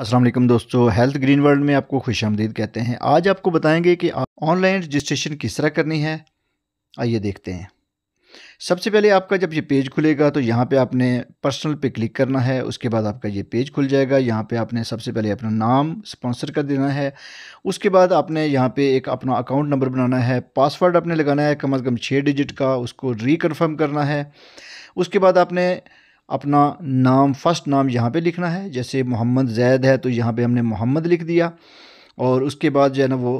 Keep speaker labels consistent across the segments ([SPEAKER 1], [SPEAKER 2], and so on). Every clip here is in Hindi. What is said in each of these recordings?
[SPEAKER 1] असलम दोस्तों हेल्थ ग्रीन वर्ल्ड में आपको खुश आमदीद कहते हैं आज आपको बताएंगे कि ऑनलाइन रजिस्ट्रेशन किस तरह करनी है आइए देखते हैं सबसे पहले आपका जब ये पेज खुलेगा तो यहाँ पे आपने पर्सनल पे क्लिक करना है उसके बाद आपका ये पेज खुल जाएगा यहाँ पे आपने सबसे पहले अपना नाम स्पॉन्सर कर देना है उसके बाद आपने यहाँ पे एक अपना अकाउंट नंबर बनाना है पासवर्ड आपने लगाना है कम अज़ कम छः डिजिट का उसको रिकन्फर्म करना है उसके बाद आपने अपना नाम फर्स्ट नाम यहाँ पे लिखना है जैसे मोहम्मद जैद है तो यहाँ पे हमने मोहम्मद लिख दिया और उसके बाद जो है ना वो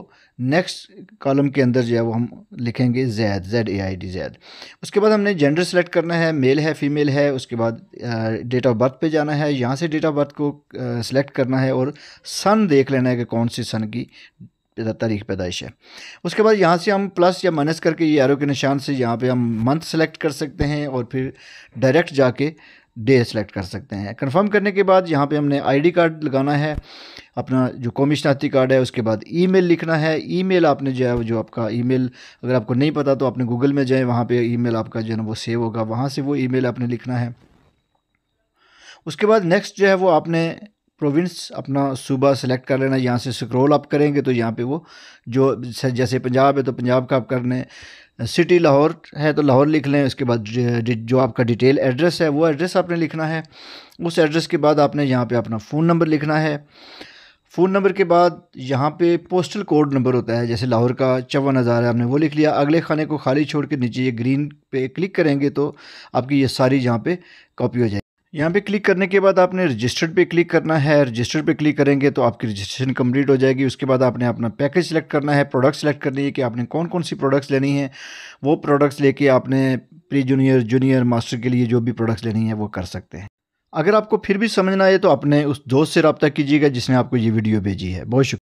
[SPEAKER 1] नेक्स्ट कॉलम के अंदर जो है वो हम लिखेंगे Zaid Z A I D Zaid उसके बाद हमने जेंडर सेलेक्ट करना है मेल है फीमेल है उसके बाद डेट ऑफ बर्थ पे जाना है यहाँ से डेट ऑफ बर्थ को सिलेक्ट करना है और सन देख लेना है कि कौन सी सन की तारीख पैदाइश है उसके बाद यहाँ से हम प्लस या माइनस करके ये एरो के निशान से यहाँ पे हम मंथ सेलेक्ट कर सकते हैं और फिर डायरेक्ट जाके डे सेलेक्ट कर सकते हैं कंफर्म करने के बाद यहाँ पे हमने आईडी कार्ड लगाना है अपना जो कौमी शनाती कार्ड है उसके बाद ईमेल लिखना है ईमेल आपने जो है जो आपका ईमेल अगर आपको नहीं पता तो आपने गूगल में जाएँ वहाँ पर ईमेल आपका जो है ना वो सेव होगा वहाँ से वो ईमेल आपने लिखना है उसके बाद नेक्स्ट जो है वो आपने प्रोविंस अपना सूबा सेलेक्ट कर लेना यहाँ से स्क्रॉल आप करेंगे तो यहाँ पे वो जो जैसे पंजाब है तो पंजाब का आप कर लें सिटी लाहौर है तो लाहौर लिख लें उसके बाद जो आपका डिटेल एड्रेस है वो एड्रेस आपने लिखना है उस एड्रेस के बाद आपने यहाँ पे अपना फ़ोन नंबर लिखना है फ़ोन नंबर के बाद यहाँ पे पोस्टल कोड नंबर होता है जैसे लाहौर का चौवन हज़ार है आपने वो लिख लिया अगले खाने को खाली छोड़ के नीचे ये ग्रीन पे क्लिक करेंगे तो आपकी ये सारी यहाँ पर कॉपी हो जाएगी यहाँ पे क्लिक करने के बाद आपने रजिस्टर्ड पे क्लिक करना है रजिस्टर्ड पे क्लिक करेंगे तो आपकी रजिस्ट्रेशन कंप्लीट हो जाएगी उसके बाद आपने अपना पैकेज सेलेक्ट करना है प्रोडक्ट सेलेक्ट करनी है कि आपने कौन कौन सी प्रोडक्ट्स लेनी है वो प्रोडक्ट्स लेके आपने प्री जूनियर जूनियर मास्टर के लिए जो भी प्रोडक्ट्स लेनी है वो कर सकते हैं अगर आपको फिर भी समझ ना आए तो अपने उस दोस्त से रबता कीजिएगा जिसने आपको ये वीडियो भेजी है बहुत शुक्रिया